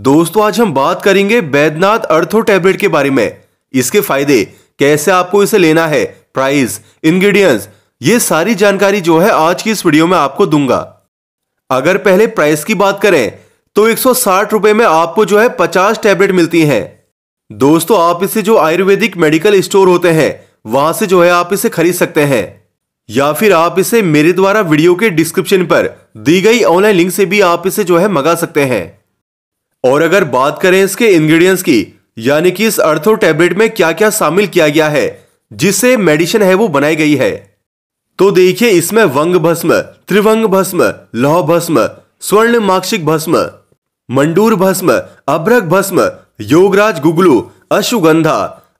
दोस्तों आज हम बात करेंगे बैद्यनाथ अर्थो टैबलेट के बारे में इसके फायदे कैसे आपको इसे लेना है प्राइस इंग्रेडिएंट्स ये सारी जानकारी जो है आज की इस वीडियो में आपको दूंगा अगर पहले प्राइस की बात करें तो एक रुपए में आपको जो है 50 टैबलेट मिलती हैं दोस्तों आप इसे जो आयुर्वेदिक मेडिकल स्टोर होते हैं वहां से जो है आप इसे खरीद सकते हैं या फिर आप इसे मेरे द्वारा वीडियो के डिस्क्रिप्शन पर दी गई ऑनलाइन लिंक से भी आप इसे जो है मंगा सकते हैं और अगर बात करें इसके इंग्रेडिएंट्स की यानी कि इस अर्थो टैबलेट में क्या क्या शामिल किया गया है जिससे मेडिसिन है वो बनाई गई है तो देखिए इसमें वंग भस्म त्रिवंग भस्म लौह भस्म स्वर्ण माक्षिक भस्म मंडूर भस्म अभ्रक भस्म योगराज गुगलू अश्वगंधा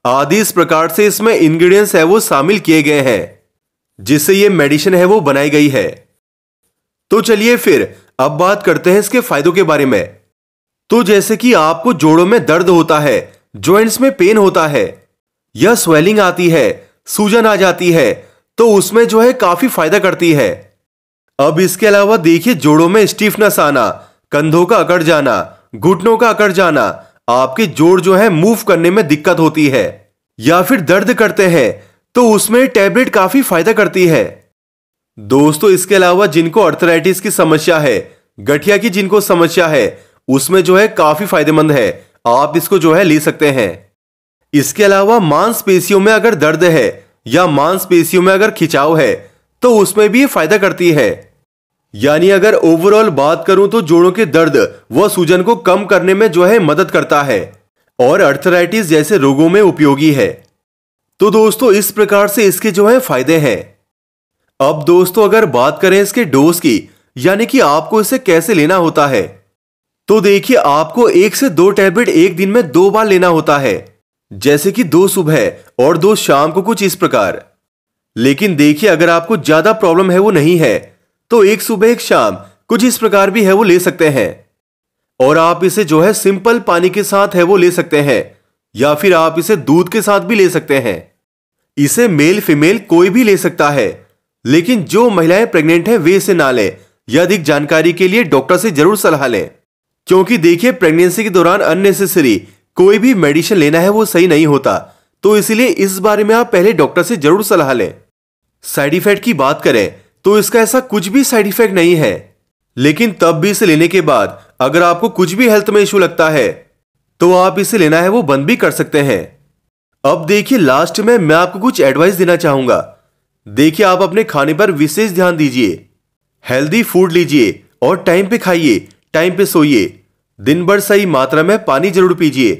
आदि इस प्रकार से इसमें इंग्रेडिएंट्स है वो शामिल किए गए हैं जिससे ये मेडिसिन है वो बनाई गई है तो चलिए फिर अब बात करते हैं इसके फायदों के बारे में तो जैसे कि आपको जोड़ों में दर्द होता है ज्वाइंट्स में पेन होता है या स्वेलिंग आती है सूजन आ जाती है तो उसमें जो है काफी फायदा करती है अब इसके अलावा देखिए जोड़ों में स्टीफनेस आना कंधों का अकड़ जाना घुटनों का अकड़ जाना आपके जोड़ जो है मूव करने में दिक्कत होती है या फिर दर्द करते हैं तो उसमें टैबलेट काफी फायदा करती है दोस्तों इसके अलावा जिनको अर्थराइटिस की समस्या है गठिया की जिनको समस्या है उसमें जो है काफी फायदेमंद है आप इसको जो है ले सकते हैं इसके अलावा मांसपेशियों में अगर दर्द है या मांसपेशियों में अगर खिंचाव है तो उसमें भी फायदा करती है यानी अगर ओवरऑल बात करूं तो जोड़ों के दर्द व सूजन को कम करने में जो है मदद करता है और अर्थराइटिस जैसे रोगों में उपयोगी है तो दोस्तों इस प्रकार से इसके जो है फायदे हैं अब दोस्तों अगर बात करें इसके डोज की यानी कि आपको इसे कैसे लेना होता है तो देखिए आपको एक से दो टैबलेट एक दिन में दो बार लेना होता है जैसे कि दो सुबह और दो शाम को कुछ इस प्रकार लेकिन देखिए अगर आपको ज्यादा प्रॉब्लम है वो नहीं है तो एक सुबह एक शाम कुछ इस प्रकार भी है वो ले सकते हैं और आप इसे जो है सिंपल पानी के साथ है वो ले सकते हैं या फिर आप इसे दूध के साथ भी ले सकते हैं इसे मेल फीमेल कोई भी ले सकता है लेकिन जो महिलाएं प्रेग्नेंट हैं वे इसे ना लें या अधिक जानकारी के लिए डॉक्टर से जरूर सलाह लें क्योंकि देखिए प्रेगनेंसी के दौरान अननेसेसरी कोई भी मेडिसिन लेना है वो सही नहीं होता तो इसीलिए इस बारे में आप पहले डॉक्टर से जरूर सलाह लें साइड इफेक्ट की बात करें तो इसका ऐसा कुछ भी साइड इफेक्ट नहीं है लेकिन तब भी इसे लेने के बाद अगर आपको कुछ भी हेल्थ में इश्यू लगता है तो आप इसे लेना है वो बंद भी कर सकते हैं अब देखिए लास्ट में मैं आपको कुछ एडवाइस देना चाहूंगा देखिए आप अपने खाने पर विशेष ध्यान दीजिए हेल्दी फूड लीजिए और टाइम पे खाइए टाइम पे सोइए दिन भर सही मात्रा में पानी जरूर पीजिए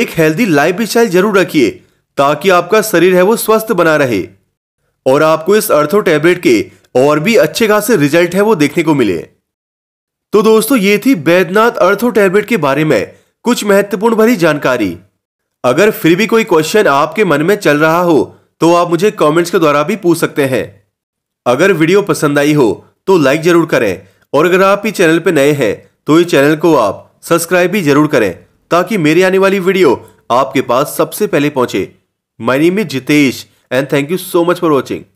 एक हेल्दी लाइफ स्टाइल जरूर रखिए ताकि आपका शरीर है वो स्वस्थ बना रहे और आपको इस अर्थो टैबलेट के और भी अच्छे खासे रिजल्ट है वो देखने को मिले तो दोस्तों ये थी बैद्यनाथ अर्थो टैबलेट के बारे में कुछ महत्वपूर्ण भरी जानकारी अगर फिर भी कोई क्वेश्चन आपके मन में चल रहा हो तो आप मुझे कमेंट्स के द्वारा भी पूछ सकते हैं अगर वीडियो पसंद आई हो तो लाइक जरूर करें और अगर आप इस चैनल पर नए हैं तो इस चैनल को आप सब्सक्राइब भी जरूर करें ताकि मेरी आने वाली वीडियो आपके पास सबसे पहले पहुंचे my name is Jitesh and thank you so much for watching